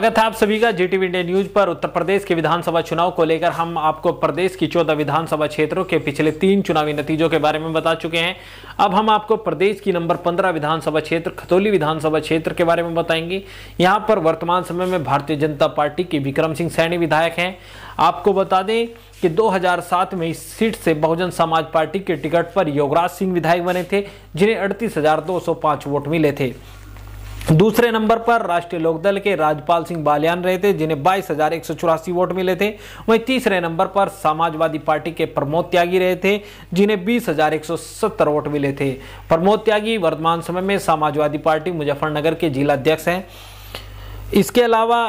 स्वागत है आप सभी का जीटीवी इंडिया न्यूज पर उत्तर प्रदेश के विधानसभा चुनाव को लेकर हम आपको प्रदेश की चौदह विधानसभा क्षेत्रों के पिछले तीन चुनावी नतीजों के बारे में बता चुके हैं अब हम आपको प्रदेश की नंबर पंद्रह विधानसभा क्षेत्र खतौली विधानसभा क्षेत्र के बारे में बताएंगे यहाँ पर वर्तमान समय में भारतीय जनता पार्टी के विक्रम सिंह सैनी विधायक हैं आपको बता दें कि 2007 में इस सीट से बहुजन समाज पार्टी के टिकट पर योगराज सिंह विधायक बने थे जिन्हें अड़तीस वोट मिले थे दूसरे नंबर पर राष्ट्रीय लोकदल के राजपाल सिंह बालियान रहे थे जिन्हें बाईस हजार एक सौ चौरासी वोट मिले थे वहीं तीसरे नंबर पर समाजवादी पार्टी के प्रमोद त्यागी रहे थे जिन्हें बीस हजार एक सौ सत्तर वोट मिले थे प्रमोद त्यागी वर्तमान समय में समाजवादी पार्टी मुजफ्फरनगर के जिला अध्यक्ष हैं इसके अलावा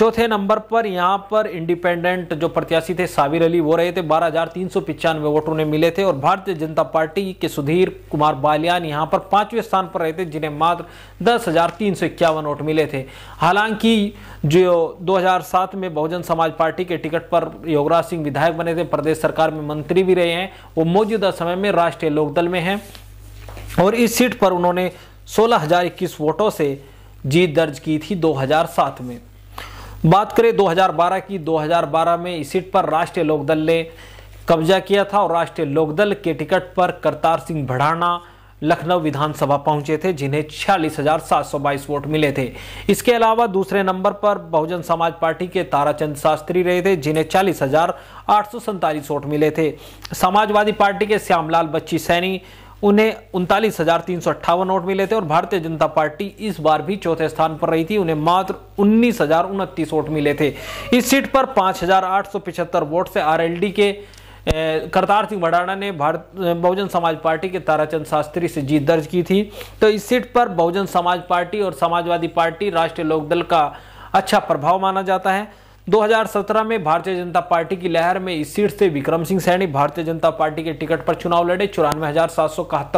चौथे नंबर पर यहां पर इंडिपेंडेंट जो प्रत्याशी थे साबिर अली वो रहे थे बारह हजार तीन सौ पिचानवे वोट उन्हें मिले थे और भारतीय जनता पार्टी के सुधीर कुमार बालियान यहां पर पांचवें स्थान पर रहे थे जिन्हें मात्र दस हजार तीन सौ इक्यावन वोट मिले थे हालांकि जो 2007 में बहुजन समाज पार्टी के टिकट पर योगराज सिंह विधायक बने थे प्रदेश सरकार में मंत्री भी रहे हैं वो मौजूदा समय में राष्ट्रीय लोकदल में हैं और इस सीट पर उन्होंने सोलह वोटों से जीत दर्ज की थी दो में बात करें 2012 की 2012 में इस सीट पर राष्ट्रीय लोकदल ने कब्जा किया था और राष्ट्रीय लोकदल के टिकट पर करतार सिंह भड़ाना लखनऊ विधानसभा पहुंचे थे जिन्हें छियालीस हजार सात सौ बाईस वोट मिले थे इसके अलावा दूसरे नंबर पर बहुजन समाज पार्टी के ताराचंद शास्त्री रहे थे जिन्हें चालीस हजार आठ सौ वोट मिले थे समाजवादी पार्टी के श्यामलाल बच्ची सैनी उन्हें उनतालीस हजार तीन सौ अट्ठावन वोट मिले थे और भारतीय जनता पार्टी इस बार भी चौथे स्थान पर रही थी उन्हें मात्र उन्नीस हजार उनतीस वोट मिले थे इस सीट पर पांच हजार आठ सौ पिछहत्तर वोट से आरएलडी के करतार सिंह भडाना ने भारत बहुजन समाज पार्टी के ताराचंद शास्त्री से जीत दर्ज की थी तो इस सीट पर बहुजन समाज पार्टी और समाजवादी पार्टी राष्ट्रीय लोकदल का अच्छा प्रभाव माना जाता है 2017 में भारतीय जनता पार्टी की लहर में इस सीट से विक्रम सिंह सैनी भारतीय जनता पार्टी के टिकट पर चुनाव लड़े चौरानवे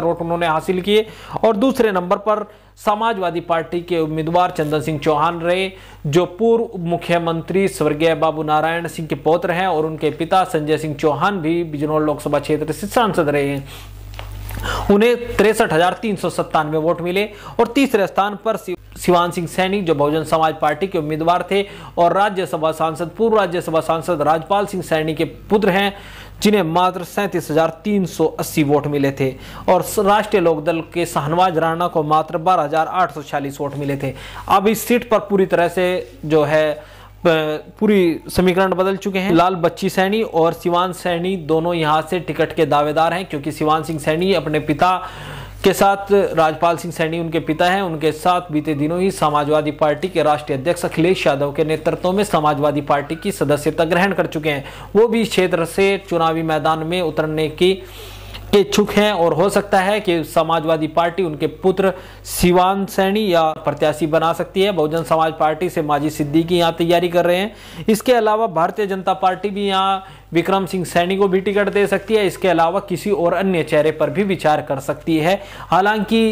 वोट उन्होंने हासिल किए और दूसरे नंबर पर समाजवादी पार्टी के उम्मीदवार चंदन सिंह चौहान रहे जो पूर्व मुख्यमंत्री स्वर्गीय बाबू नारायण सिंह के पौत्र हैं और उनके पिता संजय सिंह चौहान भी बिजनौर लोकसभा क्षेत्र से सांसद रहे हैं उन्हें तिरसठ वोट मिले और तीसरे स्थान पर शिवान सिंह सैनी जो बहुजन समाज पार्टी के उम्मीदवार थे और राज्यसभा सांसद पूर्व राज्यसभा सांसद राजपाल सिंह सैनी के पुत्र हैं जिन्हें मात्र सैंतीस हजार तीन सौ अस्सी वोट मिले थे और राष्ट्रीय लोकदल के शाहनवाज राणा को मात्र बारह हजार आठ सौ छियालीस वोट मिले थे अब इस सीट पर पूरी तरह से जो है पूरी समीकरण बदल चुके हैं लाल बच्ची सैनी और सिवान सैनी दोनों यहाँ से टिकट के दावेदार हैं क्योंकि सिवान सिंह सैनी अपने पिता के साथ राजपाल सिंह सैनी उनके पिता हैं उनके साथ बीते दिनों ही समाजवादी पार्टी के राष्ट्रीय अध्यक्ष अखिलेश यादव के नेतृत्व में समाजवादी पार्टी की सदस्यता ग्रहण कर चुके हैं वो भी इस क्षेत्र से चुनावी मैदान में उतरने की के इच्छुक हैं और हो सकता है कि समाजवादी पार्टी उनके पुत्र सिवान सैनी या प्रत्याशी बना सकती है बहुजन समाज पार्टी से माजी सिद्दीकी यहाँ तैयारी कर रहे हैं इसके अलावा भारतीय जनता पार्टी भी यहाँ विक्रम सिंह सैनी को भी टिकट दे सकती है इसके अलावा किसी और अन्य चेहरे पर भी विचार कर सकती है हालांकि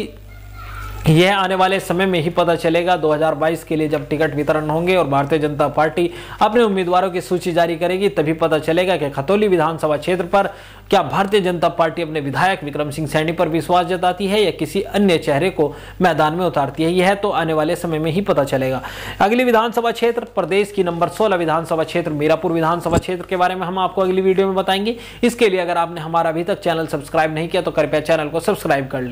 यह आने वाले समय में ही पता चलेगा 2022 के लिए जब टिकट वितरण होंगे और भारतीय जनता पार्टी अपने उम्मीदवारों की सूची जारी करेगी तभी पता चलेगा कि खतौली विधानसभा क्षेत्र पर क्या भारतीय जनता पार्टी अपने विधायक विक्रम सिंह सैनी पर विश्वास जताती है या किसी अन्य चेहरे को मैदान में उतारती है यह तो आने वाले समय में ही पता चलेगा अगली विधानसभा क्षेत्र प्रदेश की नंबर सोलह विधानसभा क्षेत्र मीरापुर विधानसभा क्षेत्र के बारे में हम आपको अगली वीडियो में बताएंगे इसके लिए अगर आपने हमारा अभी तक चैनल सब्सक्राइब नहीं किया तो कृपया चैनल को सब्सक्राइब कर लें